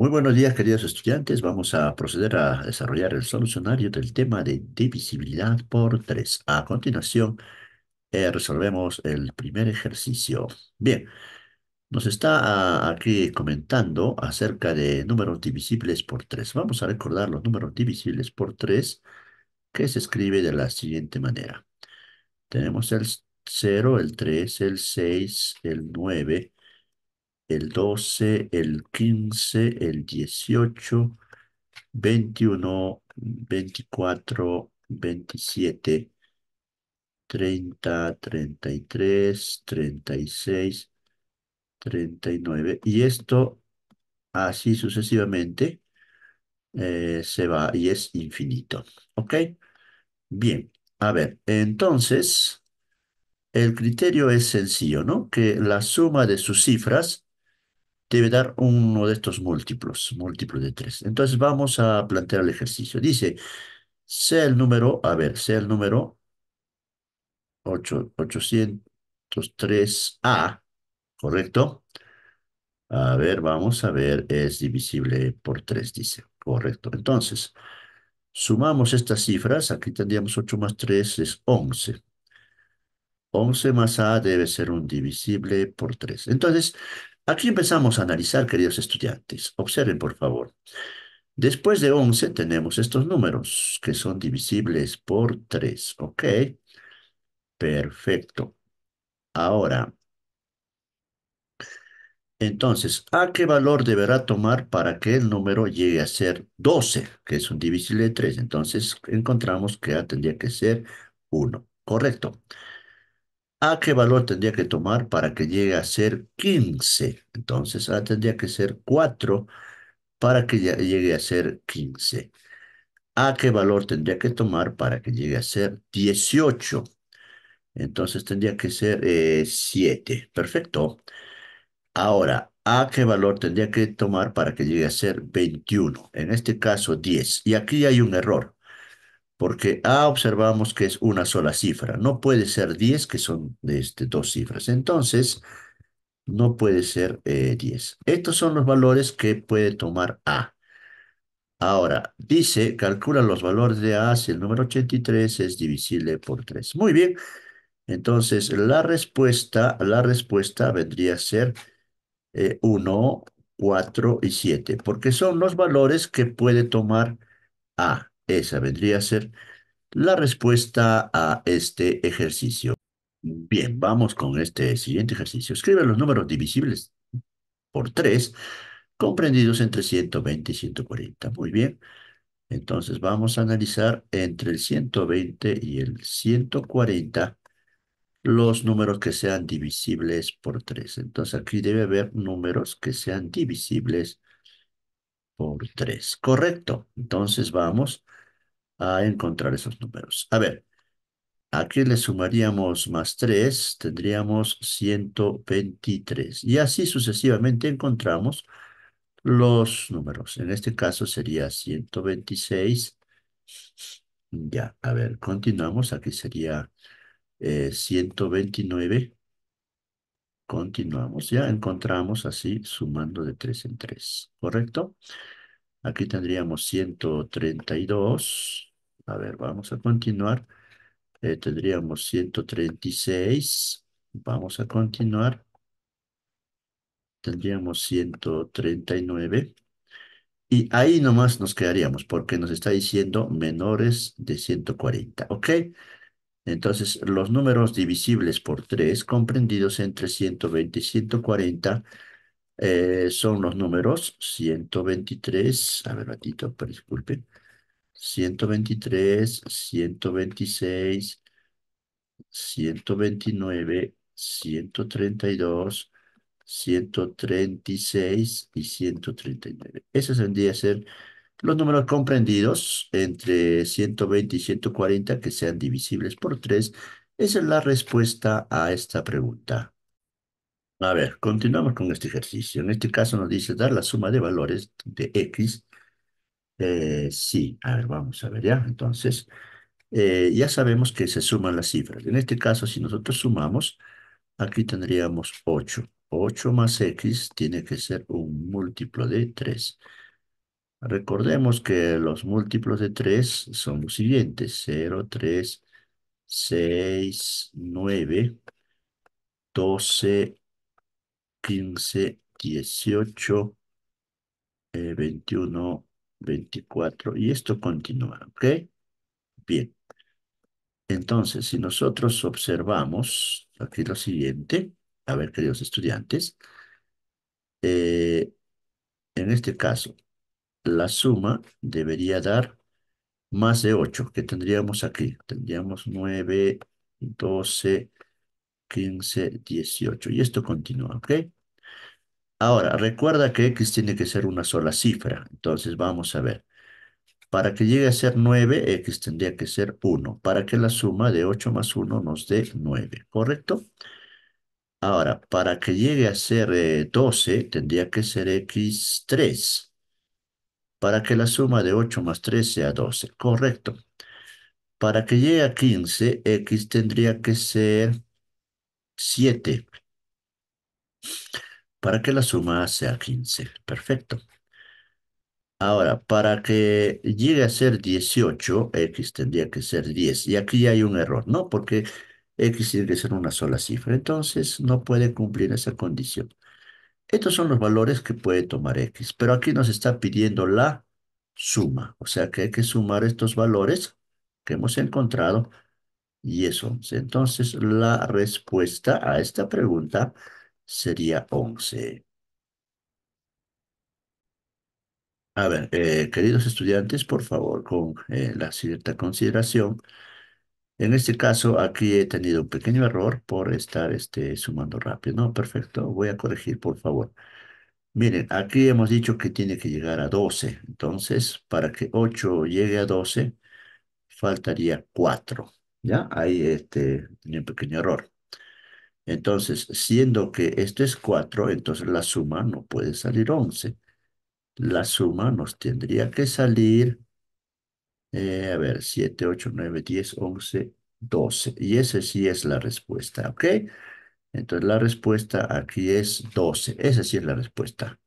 Muy buenos días, queridos estudiantes. Vamos a proceder a desarrollar el solucionario del tema de divisibilidad por 3. A continuación, eh, resolvemos el primer ejercicio. Bien, nos está ah, aquí comentando acerca de números divisibles por 3. Vamos a recordar los números divisibles por 3 que se escribe de la siguiente manera. Tenemos el 0, el 3, el 6, el 9, el 12, el 15, el 18, 21, 24, 27, 30, 33, 36, 39. Y esto así sucesivamente eh, se va y es infinito. ¿Ok? Bien, a ver, entonces el criterio es sencillo, ¿no? Que la suma de sus cifras debe dar uno de estos múltiplos, múltiplo de 3. Entonces vamos a plantear el ejercicio. Dice, sea el número, a ver, sea el número 803A, ¿correcto? A ver, vamos a ver, es divisible por 3, dice, correcto. Entonces, sumamos estas cifras, aquí tendríamos 8 más 3 es 11. 11 más A debe ser un divisible por 3. Entonces, Aquí empezamos a analizar, queridos estudiantes. Observen, por favor. Después de 11 tenemos estos números, que son divisibles por 3, ¿ok? Perfecto. Ahora, entonces, ¿a qué valor deberá tomar para que el número llegue a ser 12, que es un divisible de 3? Entonces, encontramos que A tendría que ser 1, ¿correcto? Correcto. ¿A qué valor tendría que tomar para que llegue a ser 15? Entonces, A tendría que ser 4 para que llegue a ser 15. ¿A qué valor tendría que tomar para que llegue a ser 18? Entonces tendría que ser 7. Eh, Perfecto. Ahora, ¿a qué valor tendría que tomar para que llegue a ser 21? En este caso, 10. Y aquí hay un error porque A observamos que es una sola cifra, no puede ser 10 que son este, dos cifras, entonces no puede ser 10. Eh, Estos son los valores que puede tomar A. Ahora, dice, calcula los valores de A si el número 83 es divisible por 3. Muy bien, entonces la respuesta, la respuesta vendría a ser 1, eh, 4 y 7, porque son los valores que puede tomar A. Esa vendría a ser la respuesta a este ejercicio. Bien, vamos con este siguiente ejercicio. Escribe los números divisibles por 3, comprendidos entre 120 y 140. Muy bien. Entonces vamos a analizar entre el 120 y el 140 los números que sean divisibles por 3. Entonces aquí debe haber números que sean divisibles por 3. Correcto. Entonces vamos a encontrar esos números. A ver, aquí le sumaríamos más 3, tendríamos 123. Y así sucesivamente encontramos los números. En este caso sería 126. Ya, a ver, continuamos. Aquí sería 129. Eh, continuamos. Ya encontramos así sumando de 3 en 3. ¿Correcto? Aquí tendríamos 132. A ver, vamos a continuar. Eh, tendríamos 136. Vamos a continuar. Tendríamos 139. Y ahí nomás nos quedaríamos porque nos está diciendo menores de 140, ¿ok? Entonces, los números divisibles por 3, comprendidos entre 120 y 140, eh, son los números 123, a ver, ratito, disculpen, 123, 126, 129, 132, 136 y 139. Esos vendrían a ser los números comprendidos entre 120 y 140 que sean divisibles por 3. Esa es la respuesta a esta pregunta. A ver, continuamos con este ejercicio. En este caso nos dice dar la suma de valores de x eh, sí, a ver, vamos a ver ya. Entonces, eh, ya sabemos que se suman las cifras. En este caso, si nosotros sumamos, aquí tendríamos 8. 8 más x tiene que ser un múltiplo de 3. Recordemos que los múltiplos de 3 son los siguientes. 0, 3, 6, 9, 12, 15, 18, eh, 21, 24. Y esto continúa, ¿ok? Bien. Entonces, si nosotros observamos aquí lo siguiente, a ver, queridos estudiantes, eh, en este caso, la suma debería dar más de 8, que tendríamos aquí. Tendríamos 9, 12, 15, 18. Y esto continúa, ¿ok? Ahora, recuerda que x tiene que ser una sola cifra. Entonces, vamos a ver. Para que llegue a ser 9, x tendría que ser 1. Para que la suma de 8 más 1 nos dé 9, ¿correcto? Ahora, para que llegue a ser 12, eh, tendría que ser x 3. Para que la suma de 8 más 3 sea 12, ¿correcto? Para que llegue a 15, x tendría que ser 7 para que la suma sea 15. Perfecto. Ahora, para que llegue a ser 18, x tendría que ser 10. Y aquí hay un error, ¿no? Porque x tiene que ser una sola cifra. Entonces, no puede cumplir esa condición. Estos son los valores que puede tomar x. Pero aquí nos está pidiendo la suma. O sea que hay que sumar estos valores que hemos encontrado y eso. Entonces, la respuesta a esta pregunta sería 11. A ver, eh, queridos estudiantes, por favor, con eh, la cierta consideración. En este caso, aquí he tenido un pequeño error por estar este, sumando rápido. No, perfecto. Voy a corregir, por favor. Miren, aquí hemos dicho que tiene que llegar a 12. Entonces, para que 8 llegue a 12, faltaría 4. ¿Ya? Ahí este, tenía un pequeño error. Entonces, siendo que esto es 4, entonces la suma no puede salir 11. La suma nos tendría que salir, eh, a ver, 7, 8, 9, 10, 11, 12. Y esa sí es la respuesta, ¿ok? Entonces la respuesta aquí es 12. Esa sí es la respuesta.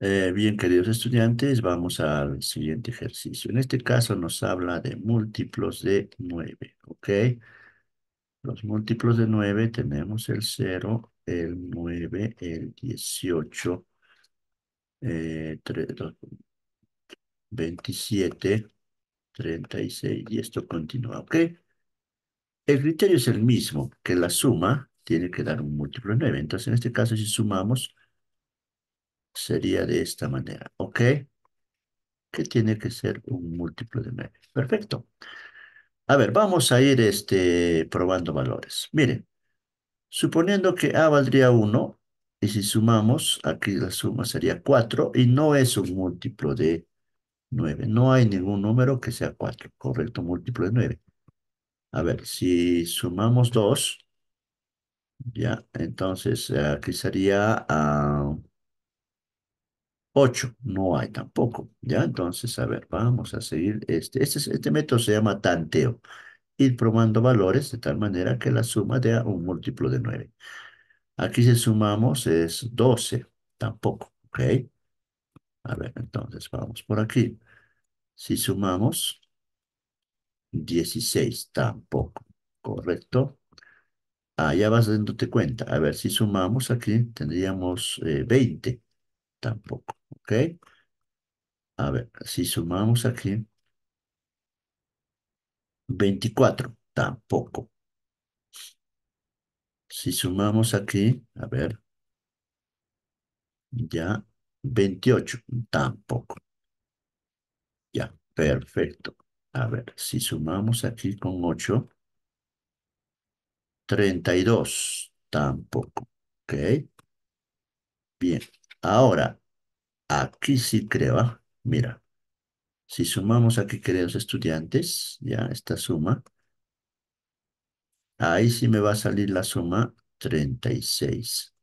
Eh, bien, queridos estudiantes, vamos al siguiente ejercicio. En este caso nos habla de múltiplos de 9, ¿ok? Los múltiplos de 9 tenemos el 0, el 9, el 18, 27, 36 y esto continúa, ¿ok? El criterio es el mismo, que la suma tiene que dar un múltiplo de 9. Entonces, en este caso, si sumamos, sería de esta manera, ¿ok? Que tiene que ser un múltiplo de 9. Perfecto. A ver, vamos a ir este, probando valores. Miren, suponiendo que A valdría 1, y si sumamos, aquí la suma sería 4, y no es un múltiplo de 9. No hay ningún número que sea 4, correcto, múltiplo de 9. A ver, si sumamos 2, ya, entonces eh, aquí sería ah, 8 no hay tampoco, ¿ya? Entonces, a ver, vamos a seguir. Este, este, este, método se llama tanteo. Ir probando valores de tal manera que la suma dé un múltiplo de 9. Aquí si sumamos es 12, tampoco, ¿ok? A ver, entonces vamos por aquí. Si sumamos 16, tampoco, ¿correcto? Ah, ya vas dándote cuenta. A ver, si sumamos aquí tendríamos 20, eh, tampoco. ¿Ok? A ver, si sumamos aquí. 24, tampoco. Si sumamos aquí, a ver. Ya, 28, tampoco. Ya, perfecto. A ver, si sumamos aquí con 8. 32, tampoco. ¿Ok? Bien. Ahora, Aquí sí creo, ah, Mira, si sumamos aquí, queridos estudiantes, ya esta suma, ahí sí me va a salir la suma 36.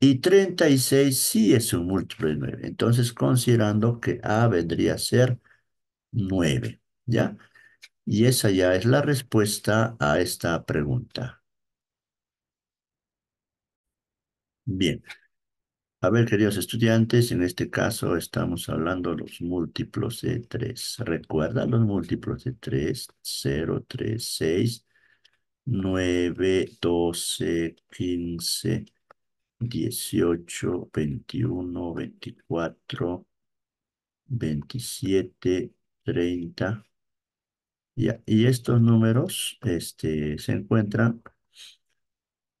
Y 36 sí es un múltiplo de 9. Entonces, considerando que A vendría a ser 9, ¿ya? Y esa ya es la respuesta a esta pregunta. Bien, a ver, queridos estudiantes, en este caso estamos hablando de los múltiplos de 3. Recuerda los múltiplos de 3, 0, 3, 6, 9, 12, 15, 18, 21, 24, 27, 30. Y estos números este, se encuentran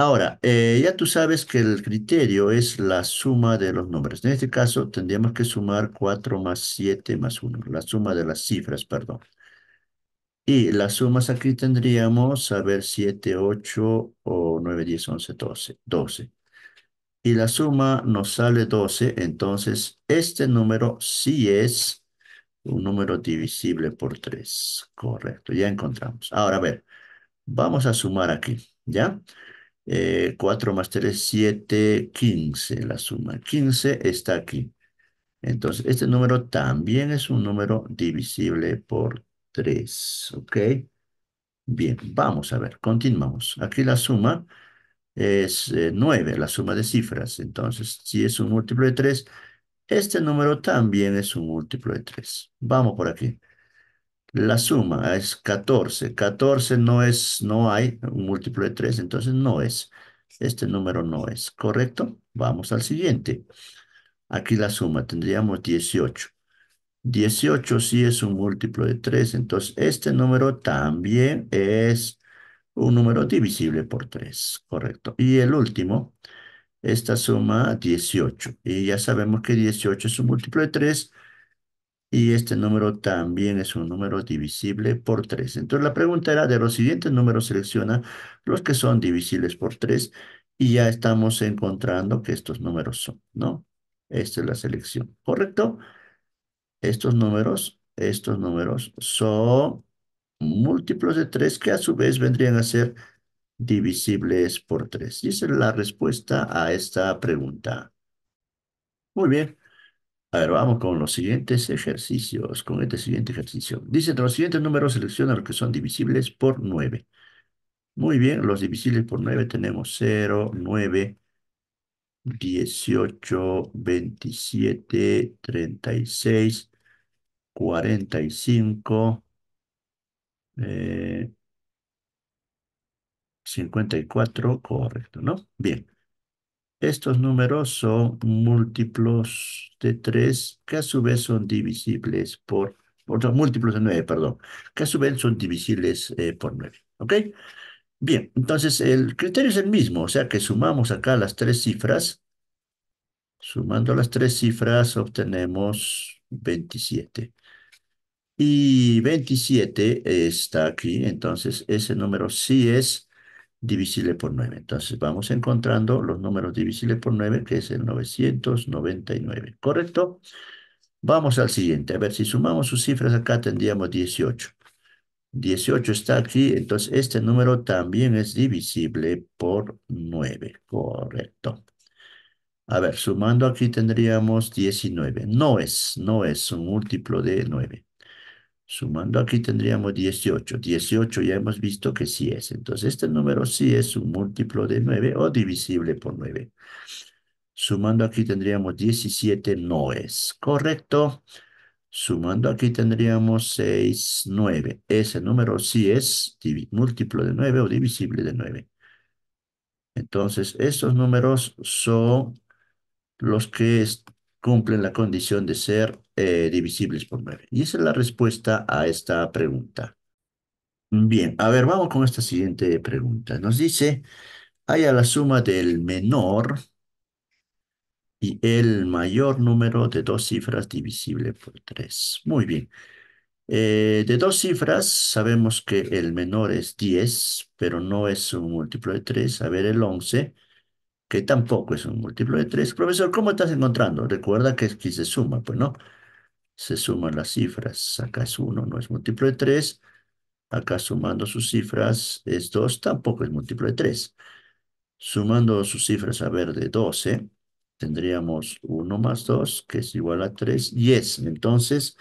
Ahora, eh, ya tú sabes que el criterio es la suma de los números. En este caso, tendríamos que sumar 4 más 7 más 1, la suma de las cifras, perdón. Y las sumas aquí tendríamos, a ver, 7, 8, o 9, 10, 11, 12, 12. Y la suma nos sale 12, entonces este número sí es un número divisible por 3. Correcto, ya encontramos. Ahora, a ver, vamos a sumar aquí, ¿Ya? 4 eh, más 3, 7, 15, la suma. 15 está aquí. Entonces, este número también es un número divisible por 3, ¿ok? Bien, vamos a ver, continuamos. Aquí la suma es 9, eh, la suma de cifras. Entonces, si es un múltiplo de 3, este número también es un múltiplo de 3. Vamos por aquí. La suma es 14. 14 no es, no hay un múltiplo de 3, entonces no es. Este número no es, ¿correcto? Vamos al siguiente. Aquí la suma, tendríamos 18. 18 sí es un múltiplo de 3, entonces este número también es un número divisible por 3, ¿correcto? Y el último, esta suma 18. Y ya sabemos que 18 es un múltiplo de 3, y este número también es un número divisible por 3. Entonces la pregunta era, de los siguientes números selecciona los que son divisibles por 3 y ya estamos encontrando que estos números son, ¿no? Esta es la selección, ¿correcto? Estos números, estos números son múltiplos de 3 que a su vez vendrían a ser divisibles por 3. Y esa es la respuesta a esta pregunta. Muy bien. A ver, vamos con los siguientes ejercicios, con este siguiente ejercicio. Dice, entre los siguientes números selecciona los que son divisibles por 9. Muy bien, los divisibles por 9 tenemos 0, 9, 18, 27, 36, 45, 54, correcto, ¿no? Bien. Estos números son múltiplos de 3, que a su vez son divisibles por, por múltiplos de 9, perdón, que a su vez son divisibles eh, por 9. ¿Ok? Bien, entonces el criterio es el mismo, o sea que sumamos acá las tres cifras. Sumando las tres cifras obtenemos 27. Y 27 está aquí, entonces ese número sí es divisible por 9. Entonces vamos encontrando los números divisibles por 9, que es el 999, ¿correcto? Vamos al siguiente. A ver, si sumamos sus cifras acá tendríamos 18. 18 está aquí, entonces este número también es divisible por 9, correcto. A ver, sumando aquí tendríamos 19. No es, no es un múltiplo de 9. Sumando aquí tendríamos 18. 18 ya hemos visto que sí es. Entonces este número sí es un múltiplo de 9 o divisible por 9. Sumando aquí tendríamos 17 no es. ¿Correcto? Sumando aquí tendríamos 6, 9. Ese número sí es múltiplo de 9 o divisible de 9. Entonces estos números son los que cumplen la condición de ser eh, divisibles por 9. Y esa es la respuesta a esta pregunta. Bien, a ver, vamos con esta siguiente pregunta. Nos dice, haya la suma del menor y el mayor número de dos cifras divisible por 3. Muy bien. Eh, de dos cifras sabemos que el menor es 10, pero no es un múltiplo de 3. A ver, el 11 que tampoco es un múltiplo de 3. Profesor, ¿cómo estás encontrando? Recuerda que aquí se suma, pues no. Se suman las cifras. Acá es 1, no es múltiplo de 3. Acá sumando sus cifras es 2, tampoco es múltiplo de 3. Sumando sus cifras, a ver, de 12, tendríamos 1 más 2, que es igual a 3, 10. es, entonces,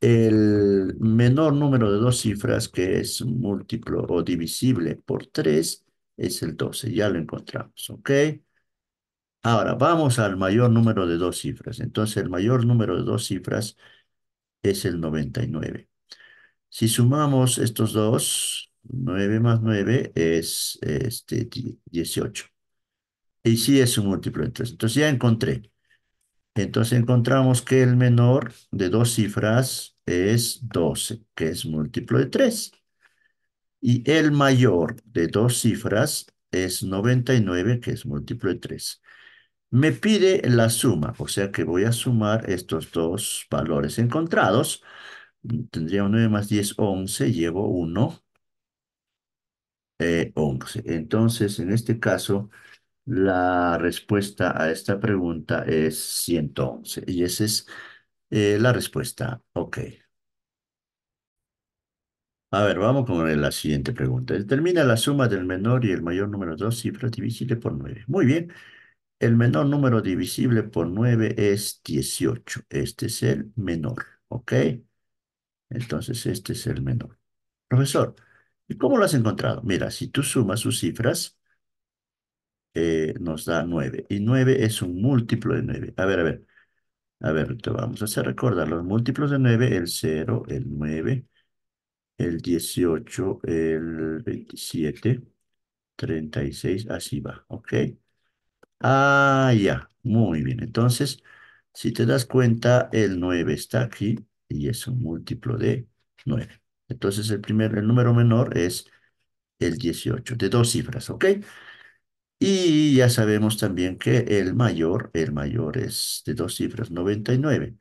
el menor número de dos cifras, que es múltiplo o divisible por 3, es el 12, ya lo encontramos, ¿ok? Ahora, vamos al mayor número de dos cifras. Entonces, el mayor número de dos cifras es el 99. Si sumamos estos dos, 9 más 9 es este, 18. Y sí es un múltiplo de 3. Entonces, ya encontré. Entonces, encontramos que el menor de dos cifras es 12, que es múltiplo de 3. Y el mayor de dos cifras es 99, que es múltiplo de 3. Me pide la suma, o sea que voy a sumar estos dos valores encontrados. Tendría 9 más 10, 11, llevo 1, 11. Eh, Entonces, en este caso, la respuesta a esta pregunta es 111. Y esa es eh, la respuesta. Ok. A ver, vamos con la siguiente pregunta. Determina la suma del menor y el mayor número de dos cifras divisibles por nueve? Muy bien. El menor número divisible por nueve es 18. Este es el menor, ¿ok? Entonces, este es el menor. Profesor, ¿y cómo lo has encontrado? Mira, si tú sumas sus cifras, eh, nos da nueve. Y nueve es un múltiplo de nueve. A ver, a ver. A ver, te vamos a hacer recordar los múltiplos de nueve, el cero, el nueve el 18, el 27, 36, así va, ¿ok? Ah, ya, muy bien. Entonces, si te das cuenta, el 9 está aquí y es un múltiplo de 9. Entonces, el primer, el número menor es el 18, de dos cifras, ¿ok? Y ya sabemos también que el mayor, el mayor es de dos cifras, 99.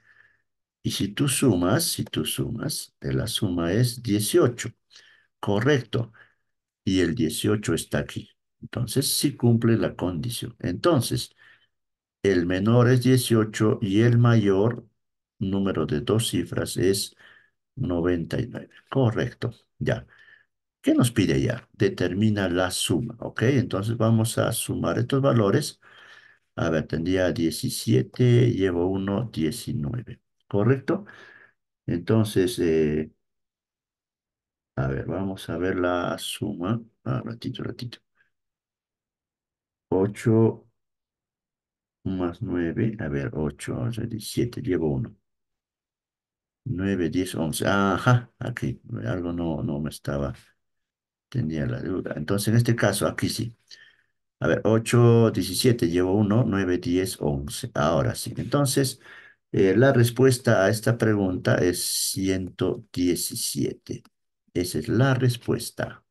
Y si tú sumas, si tú sumas, la suma es 18. Correcto. Y el 18 está aquí. Entonces, sí cumple la condición. Entonces, el menor es 18 y el mayor, número de dos cifras, es 99. Correcto. Ya. ¿Qué nos pide ya? Determina la suma, ¿ok? Entonces vamos a sumar estos valores. A ver, tendría 17, llevo 1, 19. ¿correcto? Entonces, eh, a ver, vamos a ver la suma. Ah, ratito, ratito. 8 más 9, a ver, 8, 17, llevo 1. 9, 10, 11. Ajá, aquí algo no, no me estaba, tenía la duda. Entonces, en este caso, aquí sí. A ver, 8, 17, llevo 1, 9, 10, 11. Ahora sí. Entonces, eh, la respuesta a esta pregunta es 117. Esa es la respuesta.